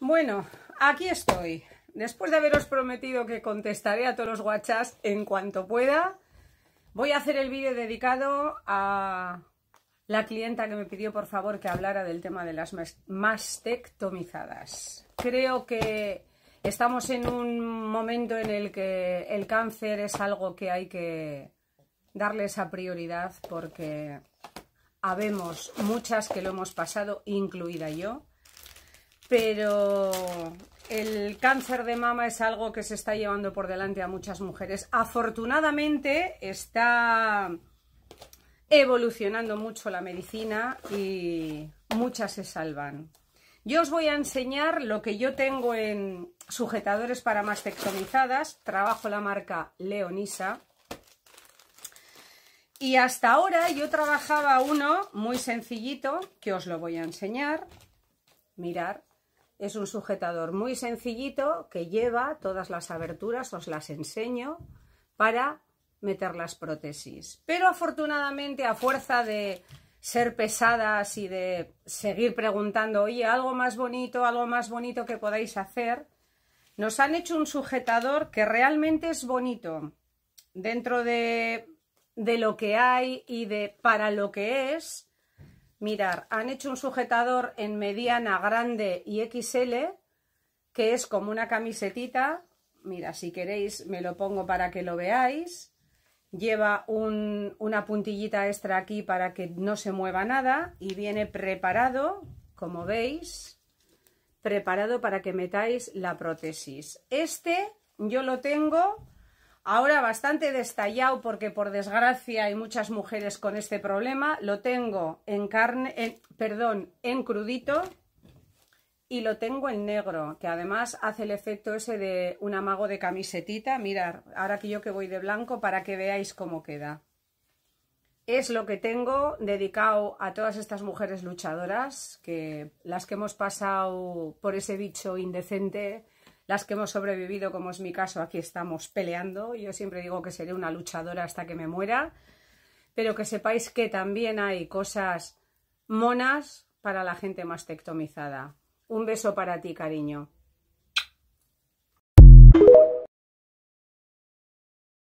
Bueno, aquí estoy. Después de haberos prometido que contestaré a todos los guachas en cuanto pueda, voy a hacer el vídeo dedicado a la clienta que me pidió por favor que hablara del tema de las mastectomizadas. Creo que estamos en un momento en el que el cáncer es algo que hay que darle esa prioridad porque habemos muchas que lo hemos pasado, incluida yo, pero el cáncer de mama es algo que se está llevando por delante a muchas mujeres. Afortunadamente está evolucionando mucho la medicina y muchas se salvan. Yo os voy a enseñar lo que yo tengo en sujetadores para mastectomizadas. Trabajo la marca Leonisa. Y hasta ahora yo trabajaba uno muy sencillito, que os lo voy a enseñar. Mirar, es un sujetador muy sencillito que lleva todas las aberturas, os las enseño, para meter las prótesis. Pero afortunadamente, a fuerza de ser pesadas y de seguir preguntando, oye, algo más bonito, algo más bonito que podáis hacer, nos han hecho un sujetador que realmente es bonito dentro de, de lo que hay y de para lo que es, Mirar, han hecho un sujetador en mediana, grande y XL, que es como una camisetita. Mira, si queréis me lo pongo para que lo veáis. Lleva una puntillita extra aquí para que no se mueva nada y viene preparado, como veis, preparado para que metáis la prótesis. Este yo lo tengo Ahora bastante destallado porque por desgracia hay muchas mujeres con este problema. Lo tengo en carne, perdón, en crudito y lo tengo en negro, que además hace el efecto ese de un amago de camisetita. Mirad, ahora que yo que voy de blanco para que veáis cómo queda. Es lo que tengo dedicado a todas estas mujeres luchadoras, que las que hemos pasado por ese bicho indecente las que hemos sobrevivido, como es mi caso, aquí estamos peleando. Yo siempre digo que seré una luchadora hasta que me muera, pero que sepáis que también hay cosas monas para la gente más tectomizada. Un beso para ti, cariño.